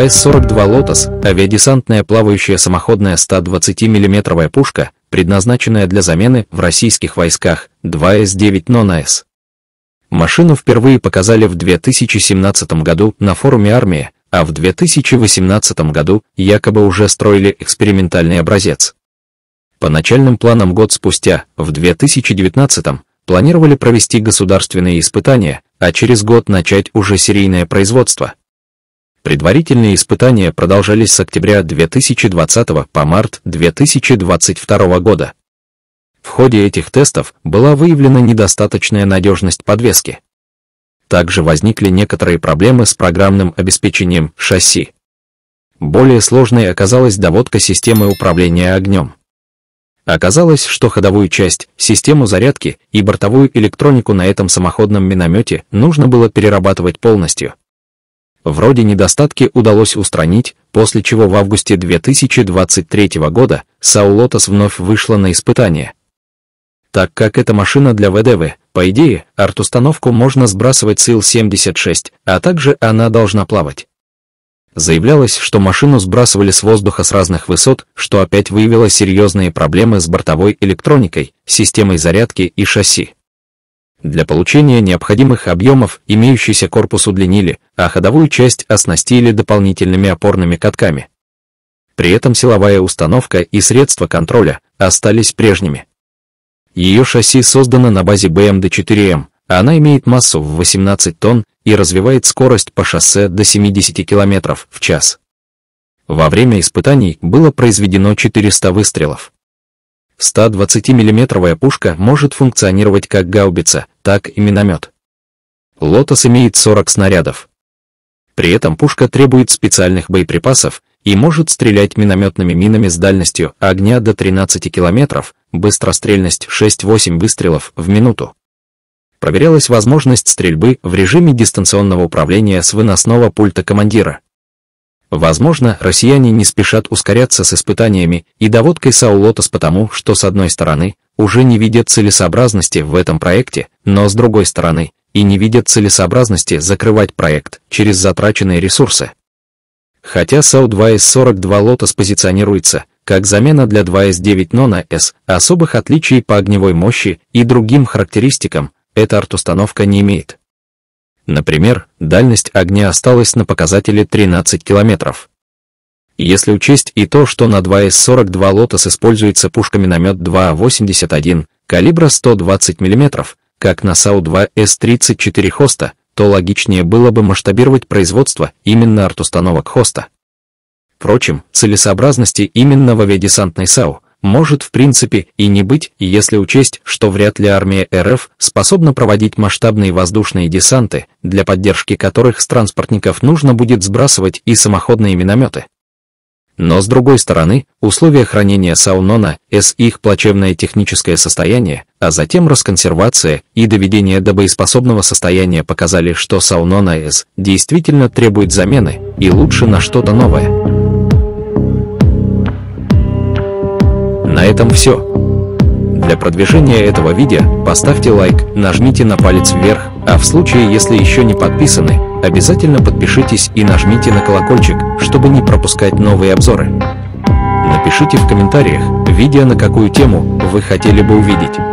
АС-42 «Лотос» — авиадесантная плавающая самоходная 120 миллиметровая пушка, предназначенная для замены в российских войсках 2С-9 «Нон-АС». Машину впервые показали в 2017 году на форуме армии, а в 2018 году якобы уже строили экспериментальный образец. По начальным планам год спустя, в 2019 планировали провести государственные испытания, а через год начать уже серийное производство – Предварительные испытания продолжались с октября 2020 по март 2022 года. В ходе этих тестов была выявлена недостаточная надежность подвески. Также возникли некоторые проблемы с программным обеспечением шасси. Более сложной оказалась доводка системы управления огнем. Оказалось, что ходовую часть, систему зарядки и бортовую электронику на этом самоходном миномете нужно было перерабатывать полностью, Вроде недостатки удалось устранить, после чего в августе 2023 года Саулотос вновь вышла на испытание. Так как это машина для ВДВ, по идее, арт-установку можно сбрасывать с Ил-76, а также она должна плавать. Заявлялось, что машину сбрасывали с воздуха с разных высот, что опять выявило серьезные проблемы с бортовой электроникой, системой зарядки и шасси. Для получения необходимых объемов имеющийся корпус удлинили, а ходовую часть оснастили дополнительными опорными катками. При этом силовая установка и средства контроля остались прежними. Ее шасси создано на базе BMD-4М, она имеет массу в 18 тонн и развивает скорость по шоссе до 70 км в час. Во время испытаний было произведено 400 выстрелов. 120-мм пушка может функционировать как гаубица, так и миномет. «Лотос» имеет 40 снарядов. При этом пушка требует специальных боеприпасов и может стрелять минометными минами с дальностью огня до 13 км, быстрострельность 6-8 выстрелов в минуту. Проверялась возможность стрельбы в режиме дистанционного управления с выносного пульта командира. Возможно, россияне не спешат ускоряться с испытаниями и доводкой Саулотас потому, что с одной стороны, уже не видят целесообразности в этом проекте, но с другой стороны, и не видят целесообразности закрывать проект через затраченные ресурсы. Хотя сау 2 с 42 Лотос позиционируется как замена для 2 с 9 Nano S, особых отличий по огневой мощи и другим характеристикам эта арт-установка не имеет. Например, дальность огня осталась на показателе 13 километров. Если учесть и то, что на 2С-42 «Лотос» используется пушка-миномет 2А81 калибра 120 мм, как на САУ-2С-34 «Хоста», то логичнее было бы масштабировать производство именно артустановок «Хоста». Впрочем, целесообразности именно в авиадесантной САУ – может в принципе и не быть, если учесть, что вряд ли армия РФ способна проводить масштабные воздушные десанты, для поддержки которых с транспортников нужно будет сбрасывать и самоходные минометы. Но с другой стороны, условия хранения Саунона, с их плачевное техническое состояние, а затем расконсервация и доведение до боеспособного состояния показали, что Саунона С действительно требует замены и лучше на что-то новое. этом все. Для продвижения этого видео поставьте лайк, нажмите на палец вверх, а в случае, если еще не подписаны, обязательно подпишитесь и нажмите на колокольчик, чтобы не пропускать новые обзоры. Напишите в комментариях, видео на какую тему вы хотели бы увидеть.